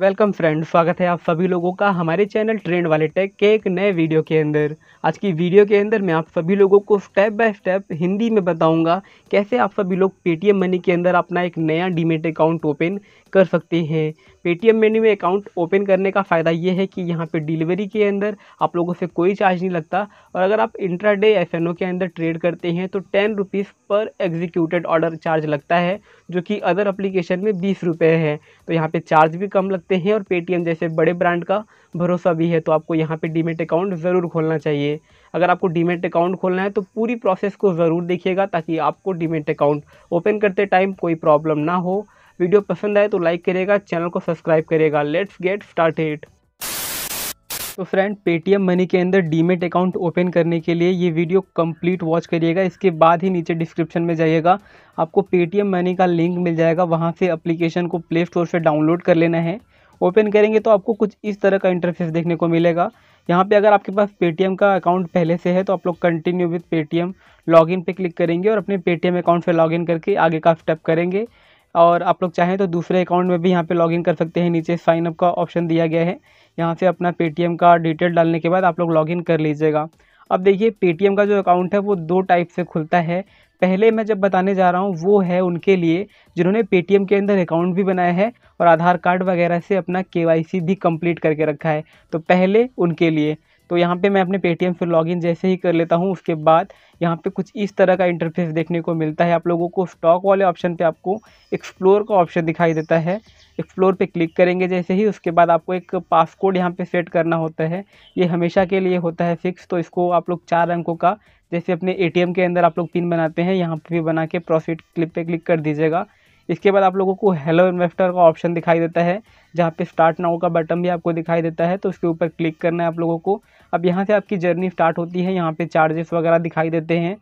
welcome friend स्वागत है आप सभी लोगों का हमारे चैनल ट्रेंड वाले टेक के एक नए वीडियो के अंदर आज की वीडियो के अंदर मैं आप सभी लोगों को स्टेप बाय स्टेप हिंदी में बताऊंगा कैसे आप सभी लोग पेटीएम मनी के अंदर अपना एक नया डीमेट अकाउंट ओपन कर सकते हैं पेटीएम मेन्यू में अकाउंट ओपन करने का फ़ायदा ये है कि यहाँ पे डिलीवरी के अंदर आप लोगों से कोई चार्ज नहीं लगता और अगर आप इंट्रा डे एफ के अंदर ट्रेड करते हैं तो टेन रुपीज़ पर एग्जीक्यूटेड ऑर्डर चार्ज लगता है जो कि अदर अप्लीकेशन में बीस रुपये है तो यहाँ पर चार्ज भी कम लगते हैं और पेटीएम जैसे बड़े ब्रांड का भरोसा भी है तो आपको यहाँ पर डीमेट अकाउंट ज़रूर खोलना चाहिए अगर आपको डीमेट अकाउंट खोलना है तो पूरी प्रोसेस को ज़रूर देखिएगा ताकि आपको डीमेट अकाउंट ओपन करते टाइम कोई प्रॉब्लम ना हो वीडियो पसंद आए तो लाइक करेगा चैनल को सब्सक्राइब करेगा लेट्स गेट स्टार्टेड तो फ्रेंड पेटीएम मनी के अंदर डीमेट अकाउंट ओपन करने के लिए ये वीडियो कंप्लीट वॉच करिएगा इसके बाद ही नीचे डिस्क्रिप्शन में जाइएगा आपको पेटीएम मनी का लिंक मिल जाएगा वहाँ से एप्लीकेशन को प्ले स्टोर से डाउनलोड कर लेना है ओपन करेंगे तो आपको कुछ इस तरह का इंटरफेस देखने को मिलेगा यहाँ पे अगर आपके पास पेटीएम का अकाउंट पहले से है तो आप लोग कंटिन्यू विथ पेटीएम लॉगिन पे क्लिक करेंगे और अपने पेटीएम अकाउंट से लॉगिन करके आगे का स्टेप करेंगे और आप लोग चाहें तो दूसरे अकाउंट में भी यहाँ पे लॉगिन कर सकते हैं नीचे साइनअप का ऑप्शन दिया गया है यहाँ से अपना पेटीएम का डिटेल डालने के बाद आप लोग लॉगिन कर लीजिएगा अब देखिए पेटीएम का जो अकाउंट है वो दो टाइप से खुलता है पहले मैं जब बताने जा रहा हूँ वो है उनके लिए जिन्होंने पे के अंदर अकाउंट भी बनाया है और आधार कार्ड वगैरह से अपना के भी कम्प्लीट करके रखा है तो पहले उनके लिए तो यहाँ पे मैं अपने पेटीएम से लॉगिन जैसे ही कर लेता हूँ उसके बाद यहाँ पे कुछ इस तरह का इंटरफेस देखने को मिलता है आप लोगों को स्टॉक वाले ऑप्शन पे आपको एक्सप्लोर का ऑप्शन दिखाई देता है एक्सप्लोर पे क्लिक करेंगे जैसे ही उसके बाद आपको एक पासकोड यहाँ पे सेट करना होता है ये हमेशा के लिए होता है फिक्स तो इसको आप लोग चार अंकों का जैसे अपने ए के अंदर आप लोग पिन बनाते हैं यहाँ पर भी बना के प्रॉफिट क्लिप पर क्लिक कर दीजिएगा इसके बाद आप लोगों को हेलो इन्वेस्टर का ऑप्शन दिखाई देता है जहाँ पे स्टार्ट नाउ का बटन भी आपको दिखाई देता है तो उसके ऊपर क्लिक करना है आप लोगों को अब यहाँ से आपकी जर्नी स्टार्ट होती है यहाँ पे चार्जेस वगैरह दिखाई देते हैं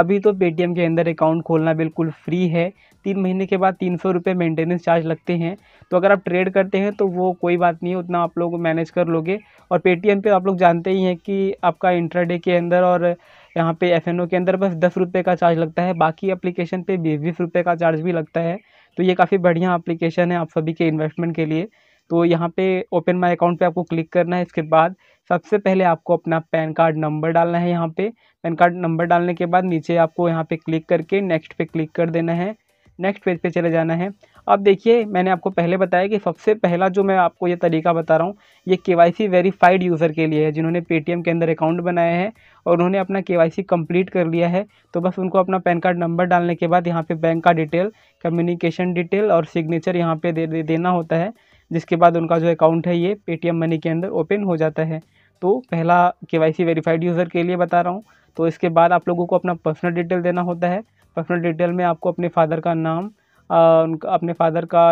अभी तो पेटीएम के अंदर अकाउंट खोलना बिल्कुल फ्री है तीन महीने के बाद तीन सौ रुपये मेंटेनेंस चार्ज लगते हैं तो अगर आप ट्रेड करते हैं तो वो कोई बात नहीं है उतना आप लोग मैनेज कर लोगे और पेटीएम पे आप लोग जानते ही हैं कि आपका इंट्राडे के अंदर और यहाँ पे एफ के अंदर बस दस रुपये का चार्ज लगता है बाकी एप्लीकेशन पे बीस बीस रुपये का चार्ज भी लगता है तो ये काफ़ी बढ़िया एप्लीकेशन है आप सभी के इन्वेस्टमेंट के लिए तो यहाँ पे ओपन माई अकाउंट पे आपको क्लिक करना है इसके बाद सबसे पहले आपको अपना पैन कार्ड नंबर डालना है यहाँ पे पैन कार्ड नंबर डालने के बाद नीचे आपको यहाँ पे क्लिक करके नेक्स्ट पे क्लिक कर देना है नेक्स्ट पेज पे चले जाना है अब देखिए मैंने आपको पहले बताया कि सबसे पहला जो मैं आपको ये तरीका बता रहा हूँ ये के वाई वेरीफाइड यूज़र के लिए है जिन्होंने पेटीएम के अंदर अकाउंट बनाया है और उन्होंने अपना के वाई कंप्लीट कर लिया है तो बस उनको अपना पैन कार्ड नंबर डालने के बाद यहाँ पर बैंक का डिटेल कम्युनिकेशन डिटेल और सिग्नेचर यहाँ पर दे, दे देना होता है जिसके बाद उनका जो अकाउंट है ये पे मनी के अंदर ओपन हो जाता है तो पहला के वाई वेरीफाइड यूज़र के लिए बता रहा हूँ तो इसके बाद आप लोगों को अपना पर्सनल डिटेल देना होता है पर्सनल डिटेल में आपको अपने फादर का नाम उनका अपने फादर का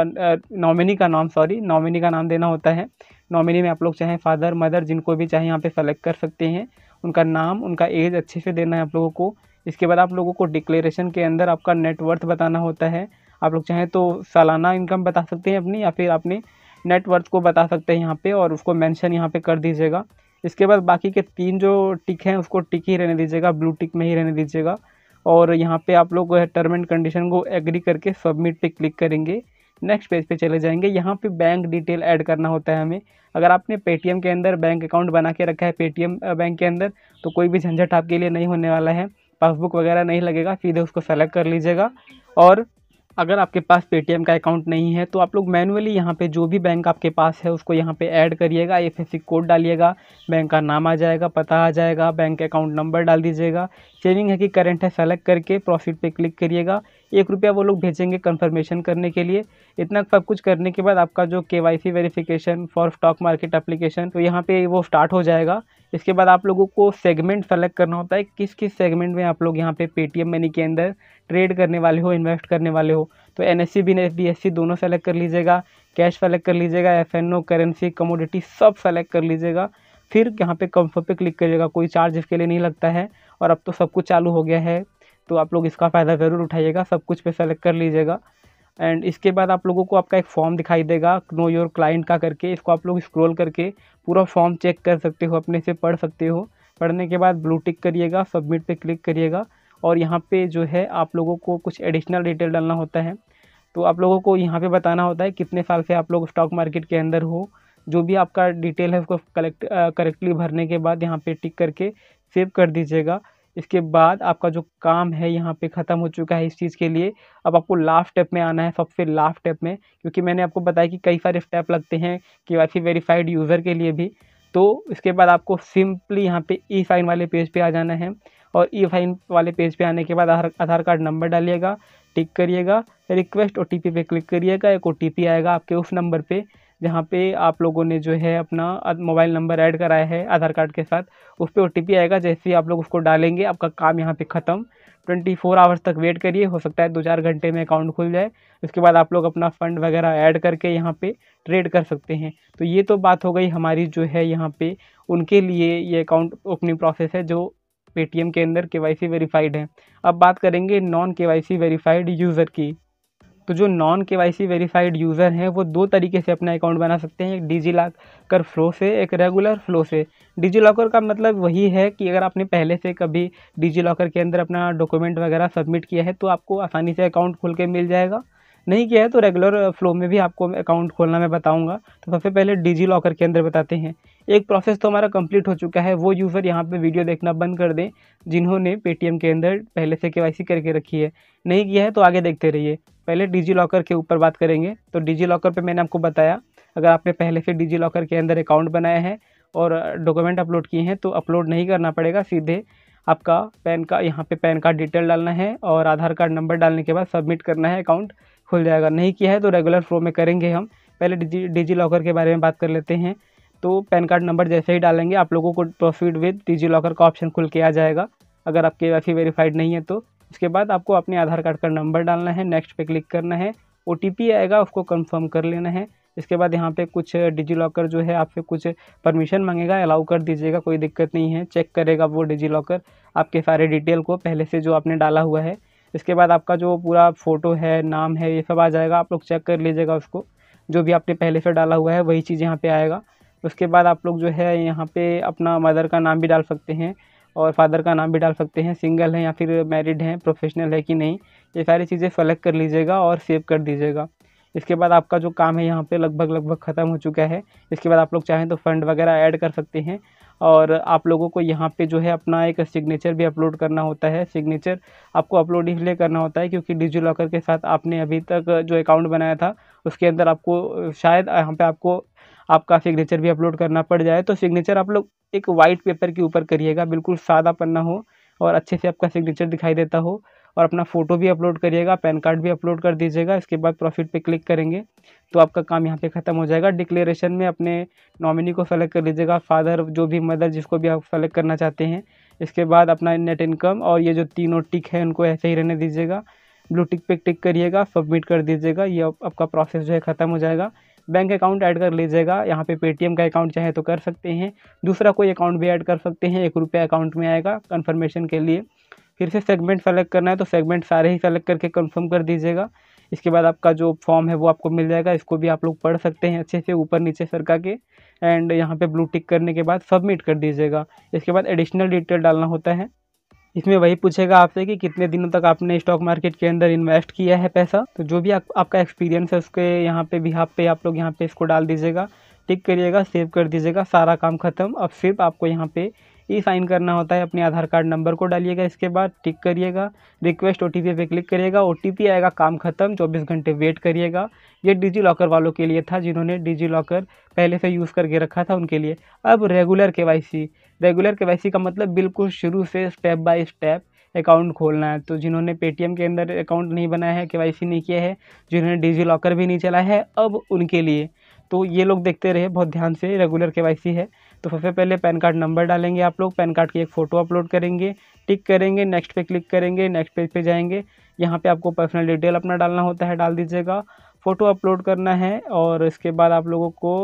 नॉमिनी का नाम सॉरी नॉमिनी का नाम देना होता है नॉमिनी में आप लोग चाहें फादर मदर जिनको भी चाहे यहाँ पे सेलेक्ट कर सकते हैं उनका नाम उनका एज अच्छे से देना है आप लोगों को इसके बाद आप लोगों को डिक्लेरेशन के अंदर आपका नेटवर्थ बताना होता है आप लोग चाहें तो सालाना इनकम बता सकते हैं अपनी या फिर अपने नेटवर्थ को बता सकते हैं यहाँ पर और उसको मैंशन यहाँ पर कर दीजिएगा इसके बाद बाकी के तीन जो टिक हैं उसको टिक ही रहने दीजिएगा ब्लू टिक में ही रहने दीजिएगा और यहाँ पे आप लोग टर्म एंड कंडीशन को एग्री करके सबमिट पे क्लिक करेंगे नेक्स्ट पेज पे चले जाएंगे यहाँ पे बैंक डिटेल ऐड करना होता है हमें अगर आपने पेटीएम के अंदर बैंक अकाउंट बना के रखा है पेटीएम बैंक के अंदर तो कोई भी झंझट आपके लिए नहीं होने वाला है पासबुक वगैरह नहीं लगेगा सीधे उसको सेलेक्ट कर लीजिएगा और अगर आपके पास पेटीएम का अकाउंट नहीं है तो आप लोग मैनुअली यहाँ पे जो भी बैंक आपके पास है उसको यहाँ पे ऐड करिएगा एफएससी कोड डालिएगा बैंक का नाम आ जाएगा पता आ जाएगा बैंक अकाउंट नंबर डाल दीजिएगा सेविंग है कि करेंट है सेलेक्ट करके प्रॉफिट पे क्लिक करिएगा एक रुपया वो लोग भेजेंगे कन्फर्मेशन करने के लिए इतना सब कुछ करने के बाद आपका जो K Y C verification for stock market application तो यहाँ पे वो स्टार्ट हो जाएगा इसके बाद आप लोगों को सेगमेंट सेलेक्ट करना होता है किस किस सेगमेंट में आप लोग यहाँ पे पेटीएम मनी के अंदर ट्रेड करने वाले हो इन्वेस्ट करने वाले हो तो N S C B S C दोनों सेलेक्ट कर लीजिएगा कैश सेलेक्ट कर लीजिएगा F N O currency commodity सब सेलेक्ट कर लीजिएगा फिर यहाँ पे कंफर्म पे क्लिक करिएगा कोई चार्ज इसके लिए नहीं लगता है और अब तो सब कुछ चालू हो गया है तो आप लोग इसका फ़ायदा ज़रूर उठाइएगा सब कुछ पे सेलेक्ट कर लीजिएगा एंड इसके बाद आप लोगों को आपका एक फॉर्म दिखाई देगा नो योर क्लाइंट का करके इसको आप लोग स्क्रॉल करके पूरा फॉर्म चेक कर सकते हो अपने से पढ़ सकते हो पढ़ने के बाद ब्लू टिक करिएगा सबमिट पर क्लिक करिएगा और यहाँ पे जो है आप लोगों को कुछ एडिशनल डिटेल डालना होता है तो आप लोगों को यहाँ पे बताना होता है कितने साल से आप लोग स्टॉक मार्केट के अंदर हो जो भी आपका डिटेल है उसको कलेक्ट करेक्टली भरने के बाद यहाँ पे टिक करके सेव कर दीजिएगा इसके बाद आपका जो काम है यहाँ पे ख़त्म हो चुका है इस चीज़ के लिए अब आपको लास्ट स्टेप में आना है सबसे लास्ट स्टेप में क्योंकि मैंने आपको बताया कि कई सारे स्टेप लगते हैं के वाई वेरीफाइड यूज़र के लिए भी तो इसके बाद आपको सिंपली यहाँ पे ई साइन वाले पेज पे आ जाना है और ई e फाइन वाले पेज पे आने के बाद आधार आधार कार्ड नंबर डालिएगा टिक करिएगा रिक्वेस्ट ओ टी पे क्लिक करिएगा एक ओ आएगा आपके उस नंबर पर जहाँ पे आप लोगों ने जो है अपना मोबाइल नंबर ऐड कराया है आधार कार्ड के साथ उस पर ओ आएगा जैसे ही आप लोग उसको डालेंगे आपका काम यहाँ पर ख़त्म 24 फोर आवर्स तक वेट करिए हो सकता है दो चार घंटे में अकाउंट खुल जाए उसके बाद आप लोग अपना फ़ंड वगैरह ऐड करके यहाँ पे ट्रेड कर सकते हैं तो ये तो बात हो गई हमारी जो है यहाँ पे उनके लिए ये अकाउंट ओपनिंग प्रोसेस है जो पेटीएम के अंदर के वाई वेरीफाइड हैं अब बात करेंगे नॉन के वाई वेरीफाइड यूज़र की तो जो नॉन के वाई वेरीफाइड यूज़र हैं वो दो तरीके से अपना अकाउंट बना सकते हैं एक डिजी लॉकर फ्लो से एक रेगुलर फ्लो से डिजी लॉकर का मतलब वही है कि अगर आपने पहले से कभी डिजी लॉकर के अंदर अपना डॉक्यूमेंट वगैरह सबमिट किया है तो आपको आसानी से अकाउंट खोल के मिल जाएगा नहीं किया है तो रेगुलर फ्लो में भी आपको अकाउंट खोलना मैं बताऊँगा तो सबसे पहले डिजी लॉकर के अंदर बताते हैं एक प्रोसेस तो हमारा कंप्लीट हो चुका है वो यूज़र यहाँ पे वीडियो देखना बंद कर दें जिन्होंने पेटीएम के अंदर पहले से के करके रखी है नहीं किया है तो आगे देखते रहिए पहले डिजी लॉकर के ऊपर बात करेंगे तो डिजी लॉकर पर मैंने आपको बताया अगर आपने पहले से डिजी लॉकर के अंदर अकाउंट बनाया है और डॉक्यूमेंट अपलोड किए हैं तो अपलोड नहीं करना पड़ेगा सीधे आपका पैन का यहाँ पे पैन कार्ड डिटेल डालना है और आधार कार्ड नंबर डालने के बाद सबमिट करना है अकाउंट खुल जाएगा नहीं किया है तो रेगुलर फ्लो में करेंगे हम पहले डिजी डिजी लॉकर के बारे में बात कर लेते हैं तो पैन कार्ड नंबर जैसे ही डालेंगे आप लोगों को प्रोसीड विद डिजी लॉकर का ऑप्शन खुल के आ जाएगा अगर आपके के वाई वेरीफाइड नहीं है तो इसके बाद आपको अपने आधार कार्ड का नंबर डालना है नेक्स्ट पे क्लिक करना है ओ आएगा उसको कन्फर्म कर लेना है इसके बाद यहाँ पे कुछ डिजी लॉकर जो है आपसे कुछ परमिशन मांगेगा अलाउ कर दीजिएगा कोई दिक्कत नहीं है चेक करेगा वो डिजी लॉकर आपके सारे डिटेल को पहले से जो आपने डाला हुआ है इसके बाद आपका जो पूरा फ़ोटो है नाम है ये सब आ जाएगा आप लोग चेक कर लीजिएगा उसको जो भी आपने पहले से डाला हुआ है वही चीज़ यहाँ पे आएगा उसके बाद आप लोग जो है यहाँ पे अपना मदर का नाम भी डाल सकते हैं और फादर का नाम भी डाल सकते हैं सिंगल है या फिर मैरिड हैं प्रोफेशनल है कि नहीं ये सारी चीज़ें सेलेक्ट कर लीजिएगा और सेव कर दीजिएगा इसके बाद आपका जो काम है यहाँ पे लगभग लगभग ख़त्म हो चुका है इसके बाद आप लोग चाहें तो फ़ंड वगैरह ऐड कर सकते हैं और आप लोगों को यहाँ पे जो है अपना एक सिग्नेचर भी अपलोड करना होता है सिग्नेचर आपको अपलोड इसलिए करना होता है क्योंकि डिजी लॉकर के साथ आपने अभी तक जो अकाउंट बनाया था उसके अंदर आपको शायद यहाँ पे आपको आपका सिग्नेचर भी अपलोड करना पड़ जाए तो सिग्नेचर आप लोग एक वाइट पेपर के ऊपर करिएगा बिल्कुल सादा पन्ना हो और अच्छे से आपका सिग्नेचर दिखाई देता हो और अपना फ़ोटो भी अपलोड करिएगा पैन कार्ड भी अपलोड कर दीजिएगा इसके बाद प्रॉफिट पे क्लिक करेंगे तो आपका काम यहाँ पे ख़त्म हो जाएगा डिक्लेरेशन में अपने नॉमिनी को सेलेक्ट कर लीजिएगा फादर जो भी मदर जिसको भी आप सेलेक्ट करना चाहते हैं इसके बाद अपना नेट इनकम और ये जो तीनों टिक है उनको ऐसे ही रहने दीजिएगा ब्लू टिक पे टिक करिएगा सबमिट कर दीजिएगा ये आपका प्रोसेस जो है ख़त्म हो जाएगा बैंक अकाउंट ऐड कर लीजिएगा यहाँ पे पेटीएम का अकाउंट चाहे तो कर सकते हैं दूसरा कोई अकाउंट भी ऐड कर सकते हैं एक रुपया अकाउंट में आएगा कन्फर्मेशन के लिए फिर से सेगमेंट सेलेक्ट करना है तो सेगमेंट सारे ही सेलेक्ट करके कंफर्म कर दीजिएगा इसके बाद आपका जो फॉर्म है वो आपको मिल जाएगा इसको भी आप लोग पढ़ सकते हैं अच्छे से ऊपर नीचे सरका के एंड यहाँ पे ब्लू टिक करने के बाद सबमिट कर दीजिएगा इसके बाद एडिशनल डिटेल डालना होता है इसमें वही पूछेगा आपसे कि कितने दिनों तक आपने स्टॉक मार्केट के अंदर इन्वेस्ट किया है पैसा तो जो भी आप, आपका एक्सपीरियंस है उसके यहाँ पर भी आप पे आप लोग यहाँ पर इसको डाल दीजिएगा टिक करिएगा सेव कर दीजिएगा सारा काम खत्म अब सिर्फ आपको यहाँ पर ई साइन करना होता है अपने आधार कार्ड नंबर को डालिएगा इसके बाद टिक करिएगा रिक्वेस्ट ओ टी पे क्लिक करिएगा ओ आएगा काम खत्म चौबीस घंटे वेट करिएगा ये डिजी लॉकर वालों के लिए था जिन्होंने डिजी लॉकर पहले से यूज़ करके रखा था उनके लिए अब रेगुलर के रेगुलर के का मतलब बिल्कुल शुरू से स्टेप बाई स्टेप अकाउंट खोलना है तो जिन्होंने पेटीएम के अंदर अकाउंट नहीं बनाया है के नहीं किया है जिन्होंने डिजी लॉकर भी नहीं चला है अब उनके लिए तो ये लोग देखते रहे बहुत ध्यान से रेगुलर के है तो सबसे पहले पैन कार्ड नंबर डालेंगे आप लोग पैन कार्ड की एक फ़ोटो अपलोड करेंगे टिक करेंगे नेक्स्ट पे क्लिक करेंगे नेक्स्ट पेज पे जाएंगे यहाँ पे आपको पर्सनल डिटेल अपना डालना होता है डाल दीजिएगा फ़ोटो अपलोड करना है और इसके बाद आप लोगों को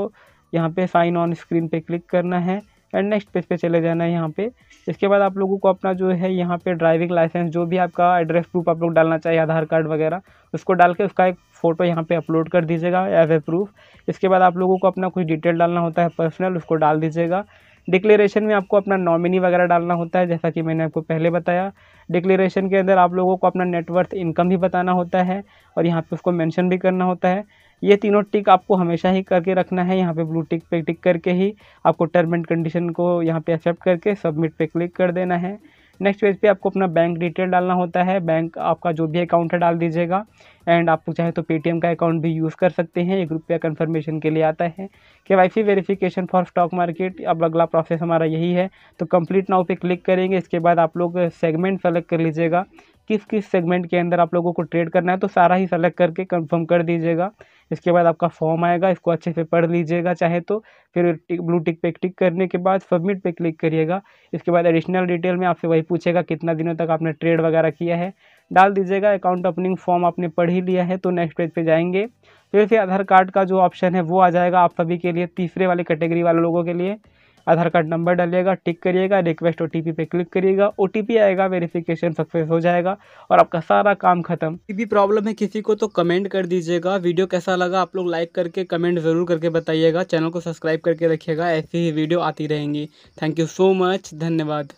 यहाँ पर साइन ऑन स्क्रीन पर क्लिक करना है एंड नेक्स्ट पेज पे चले जाना है यहाँ पे इसके बाद आप लोगों को अपना जो है यहाँ पे ड्राइविंग लाइसेंस जो भी आपका एड्रेस प्रूफ आप लोग डालना चाहिए आधार कार्ड वगैरह उसको डाल के उसका एक फ़ोटो यहाँ पे अपलोड कर दीजिएगा एज ए प्रूफ इसके बाद आप लोगों को अपना कुछ डिटेल डालना होता है पर्सनल उसको डाल दीजिएगा डिक्लेरेशन में आपको अपना नॉमिनी वगैरह डालना होता है जैसा कि मैंने आपको पहले बताया डिक्लेरेशन के अंदर आप लोगों को अपना नेटवर्थ इनकम भी बताना होता है और यहाँ पे उसको मेंशन भी करना होता है ये तीनों टिक आपको हमेशा ही करके रखना है यहाँ पे ब्लू टिक पे टिक करके ही आपको टर्म एंड कंडीशन को यहाँ पे एक्सेप्ट करके सबमिट पे क्लिक कर देना है नेक्स्ट पेज पे आपको अपना बैंक डिटेल डालना होता है बैंक आपका जो भी अकाउंट है डाल दीजिएगा एंड आप चाहे तो पेटीएम का अकाउंट भी यूज़ कर सकते हैं एक रुपया कन्फर्मेशन के लिए आता है K Y verification for stock market अब अगला प्रोसेस हमारा यही है तो कंप्लीट नाउ पे क्लिक करेंगे इसके बाद आप लोग सेगमेंट सेलेक्ट कर लीजिएगा किस किस सेगमेंट के अंदर आप लोगों को ट्रेड करना है तो सारा ही सेलेक्ट करके कंफर्म कर दीजिएगा इसके बाद आपका फॉर्म आएगा इसको अच्छे से पढ़ लीजिएगा चाहे तो फिर टिक ब्लू टिक पे टिक करने के बाद सबमिट पे क्लिक करिएगा इसके बाद एडिशनल डिटेल में आपसे वही पूछेगा कितना दिनों तक आपने ट्रेड वगैरह किया है डाल दीजिएगा अकाउंट ओपनिंग फॉर्म आपने पढ़ ही लिया है तो नेक्स्ट पेज पर जाएंगे फिर से आधार कार्ड का जो ऑप्शन है वो आ जाएगा आप सभी के लिए तीसरे वाले कैटेगरी वाले लोगों के लिए आधार कार्ड नंबर डालिएगा टिक करिएगा रिक्वेस्ट ओ पे क्लिक करिएगा ओ आएगा वेरिफिकेशन सक्सेस हो जाएगा और आपका सारा काम खत्म भी प्रॉब्लम है किसी को तो कमेंट कर दीजिएगा वीडियो कैसा लगा आप लोग लाइक करके कमेंट ज़रूर करके बताइएगा चैनल को सब्सक्राइब करके रखिएगा ऐसी ही वीडियो आती रहेंगी थैंक यू सो मच धन्यवाद